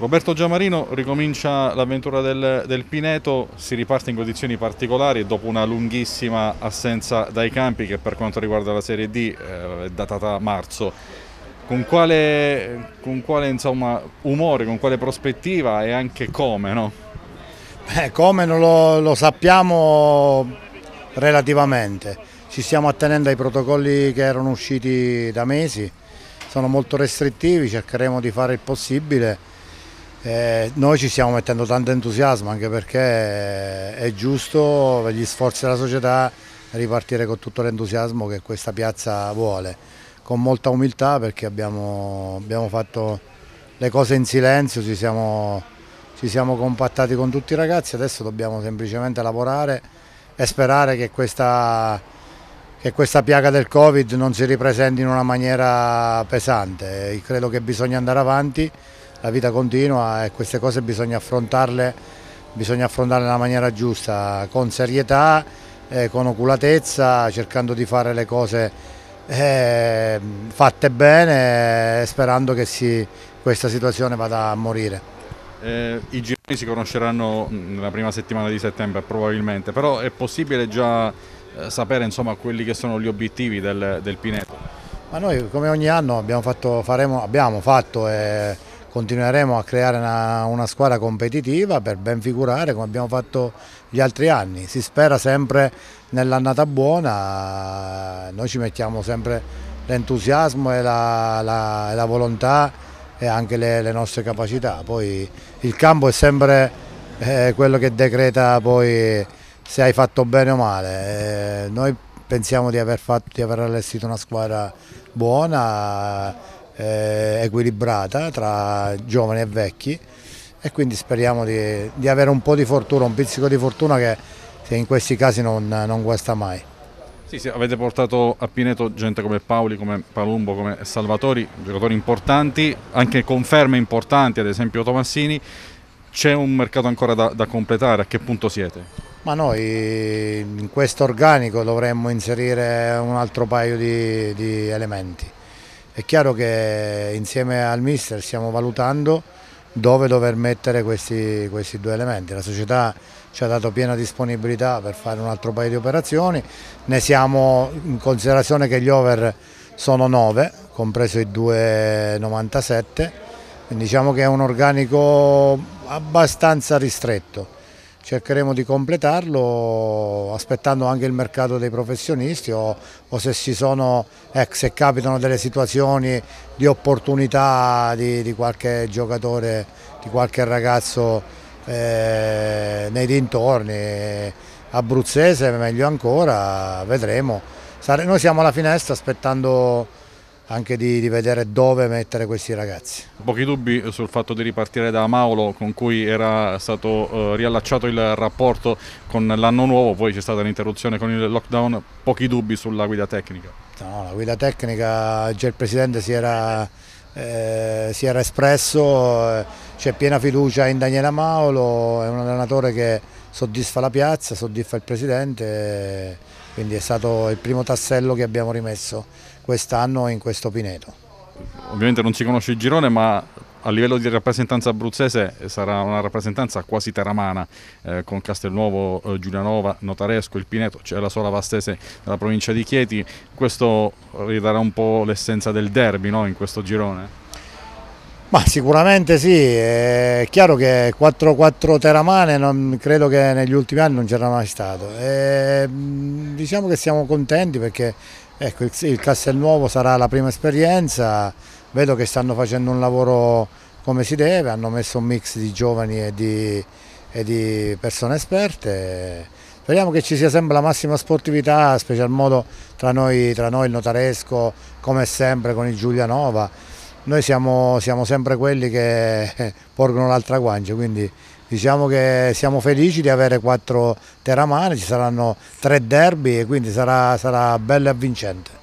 Roberto Giamarino ricomincia l'avventura del, del, Pineto, si riparte in condizioni particolari dopo una lunghissima assenza dai campi che per quanto riguarda la Serie D eh, è datata a marzo. Con quale, con quale insomma, umore, con quale prospettiva e anche come? No? Beh, come non lo, lo sappiamo relativamente, ci stiamo attenendo ai protocolli che erano usciti da mesi, sono molto restrittivi, cercheremo di fare il possibile eh, noi ci stiamo mettendo tanto entusiasmo anche perché è giusto per gli sforzi della società ripartire con tutto l'entusiasmo che questa piazza vuole, con molta umiltà perché abbiamo, abbiamo fatto le cose in silenzio, ci siamo, ci siamo compattati con tutti i ragazzi, adesso dobbiamo semplicemente lavorare e sperare che questa, che questa piaga del Covid non si ripresenti in una maniera pesante. Credo che bisogna andare avanti la vita continua e queste cose bisogna affrontarle, bisogna affrontarle nella maniera giusta, con serietà, eh, con oculatezza, cercando di fare le cose eh, fatte bene, eh, sperando che si, questa situazione vada a morire. Eh, I gironi si conosceranno mm, nella prima settimana di settembre probabilmente, però è possibile già eh, sapere insomma, quelli che sono gli obiettivi del, del Pineto? Ma noi come ogni anno abbiamo fatto, faremo, abbiamo fatto eh, continueremo a creare una, una, squadra competitiva per ben figurare come abbiamo fatto gli altri anni. Si spera sempre nell'annata buona, noi ci mettiamo sempre l'entusiasmo e la, la, la, volontà e anche le, le, nostre capacità. Poi il campo è sempre eh, quello che decreta poi se hai fatto bene o male. Eh, noi pensiamo di aver, fatto, di aver allestito una squadra buona eh, equilibrata tra giovani e vecchi e quindi speriamo di, di, avere un po' di fortuna, un pizzico di fortuna che in questi casi non, non guasta mai. Sì, sì, avete portato a Pineto gente come Paoli, come Palumbo, come Salvatori, giocatori importanti, anche conferme importanti, ad esempio Tomassini. C'è un mercato ancora da, da, completare, a che punto siete? Ma noi in questo organico dovremmo inserire un altro paio di, di elementi. È chiaro che insieme al mister stiamo valutando dove dover mettere questi, questi due elementi. La società ci ha dato piena disponibilità per fare un altro paio di operazioni, ne siamo in considerazione che gli over sono 9, compreso i 2,97, quindi diciamo che è un organico abbastanza ristretto cercheremo di completarlo aspettando anche il mercato dei professionisti o, o se, sono, eh, se, capitano delle situazioni di opportunità di, di qualche giocatore, di qualche ragazzo eh, nei dintorni, abruzzese meglio ancora, vedremo. noi siamo alla finestra aspettando anche di, di, vedere dove mettere questi ragazzi. Pochi dubbi sul fatto di ripartire da Mauro con cui era stato eh, riallacciato il rapporto con l'anno nuovo, poi c'è stata l'interruzione con il lockdown, pochi dubbi sulla guida tecnica. No, la guida tecnica già il Presidente si era, eh, si era espresso, eh, c'è piena fiducia in Daniela Mauro, è un allenatore che soddisfa la piazza, soddisfa il Presidente, quindi è stato il primo tassello che abbiamo rimesso quest'anno in questo Pineto. Ovviamente non si conosce il girone ma a livello di rappresentanza abruzzese sarà una rappresentanza quasi teramana eh, con Castelnuovo, eh, Giulianova, Notaresco, il Pineto, c'è cioè la sola vastese della provincia di Chieti, questo ridarà un po' l'essenza del derby no? in questo girone? Ma sicuramente sì, è chiaro che 4-4 teramane non, credo che negli ultimi anni non c'era mai stato. E, mm, diciamo che siamo contenti perché ecco, il, il Castelnuovo sarà la prima esperienza, vedo che stanno facendo un lavoro come si deve, hanno messo un mix di giovani e di, e di persone esperte. Speriamo che ci sia sempre la massima sportività, special modo tra noi, tra noi il notaresco, come sempre con il Giulianova noi siamo, siamo sempre quelli che eh, porgono l'altra guancia, quindi diciamo che siamo felici di avere quattro teramane, ci saranno tre derby e quindi sarà, sarà bello e avvincente.